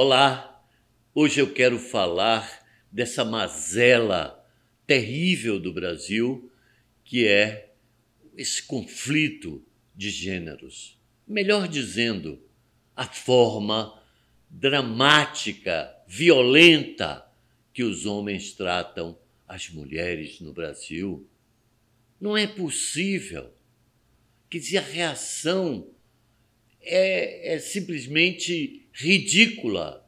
Olá, hoje eu quero falar dessa mazela terrível do Brasil que é esse conflito de gêneros. Melhor dizendo, a forma dramática, violenta que os homens tratam as mulheres no Brasil. Não é possível. Quer dizer, a reação é, é simplesmente ridícula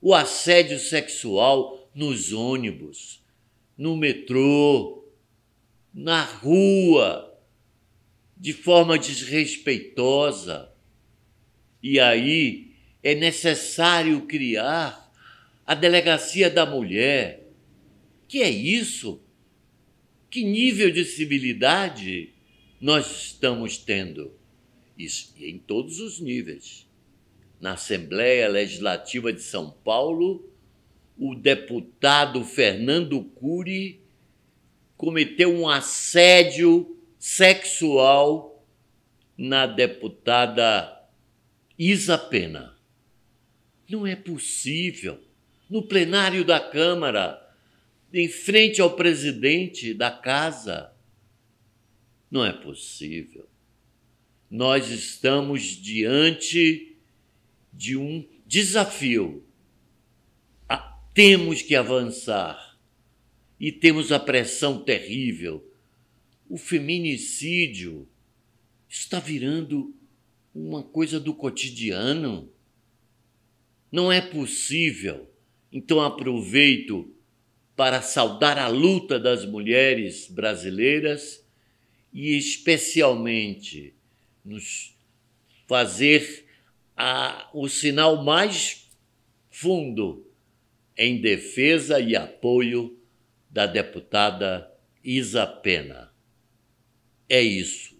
o assédio sexual nos ônibus, no metrô, na rua, de forma desrespeitosa. E aí é necessário criar a delegacia da mulher. Que é isso? Que nível de civilidade nós estamos tendo? Isso em todos os níveis na Assembleia Legislativa de São Paulo, o deputado Fernando Cury cometeu um assédio sexual na deputada Isa Pena. Não é possível. No plenário da Câmara, em frente ao presidente da casa. Não é possível. Nós estamos diante de um desafio. Ah, temos que avançar e temos a pressão terrível. O feminicídio está virando uma coisa do cotidiano. Não é possível. Então aproveito para saudar a luta das mulheres brasileiras e especialmente nos fazer a, o sinal mais fundo em defesa e apoio da deputada Isa Pena. É isso.